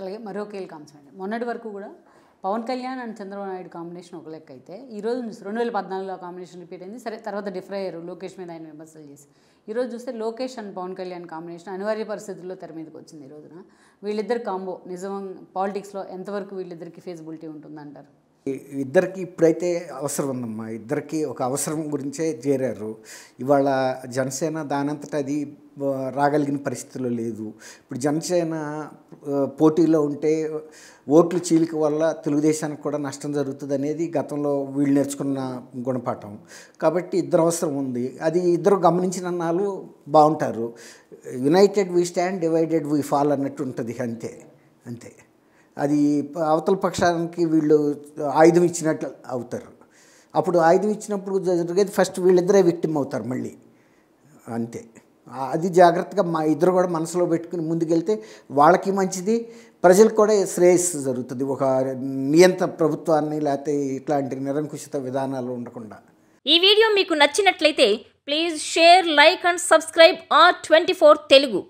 అలాగే మరో కీలక అంశం అండి మొన్నటి వరకు కూడా పవన్ కళ్యాణ్ అండ్ చంద్రబాబు నాయుడు కాంబినేషన్ ఒక లెక్క అయితే ఈరోజు రెండు వేల పద్నాలుగులో కాంబినేషన్ రిపీట్ అయింది సరే తర్వాత డిఫర్ అయ్యారు లోకేష్ మీద ఆయన విమర్శలు చేసి ఈరోజు చూస్తే లోకేష్ అండ్ పవన్ కళ్యాణ్ కాంబినేషన్ అనివార్య పరిస్థితుల్లో తెర మీదకి వచ్చింది ఈ రోజున వీళ్ళిద్దరు కాంబో నిజం పాలిటిక్స్లో ఎంతవరకు వీళ్ళిద్దరికి ఫీజిబిలిటీ ఉంటుందంటారు ఇద్దరికి ఇప్పుడైతే అవసరం ఉందమ్మా ఇద్దరికి ఒక అవసరం గురించే చేరారు ఇవాళ జనసేన దానంతటా అది రాగలిగిన పరిస్థితుల్లో లేదు ఇప్పుడు జనసేన పోటీలో ఉంటే ఓట్లు చీలిక వల్ల తెలుగుదేశానికి కూడా నష్టం జరుగుతుంది అనేది గతంలో వీళ్ళు నేర్చుకున్న గుణపాఠం కాబట్టి ఇద్దరు అవసరం ఉంది అది ఇద్దరు గమనించిన నాలు బాగుంటారు united we stand divided we fall అన్నట్టు ఉంటుంది అంతే అంతే అది అవతల పక్షానికి వీళ్ళు ఆయుధం ఇచ్చినట్లు అవుతారు అప్పుడు ఆయుధం ఇచ్చినప్పుడు జరిగేది ఫస్ట్ వీళ్ళిద్దరే విక్టిమ్ అవుతారు మళ్ళీ అంతే అది జాగ్రత్తగా మా ఇద్దరు కూడా మనసులో పెట్టుకుని ముందుకెళ్తే వాళ్ళకి మంచిది ప్రజలకు కూడా శ్రేయస్సు జరుగుతుంది ఒక నియంత ప్రభుత్వాన్ని లేకపోతే ఇట్లాంటి నిరంకుశిత విధానాలు ఉండకుండా ఈ వీడియో మీకు నచ్చినట్లయితే please share like and subscribe R twenty four Telugu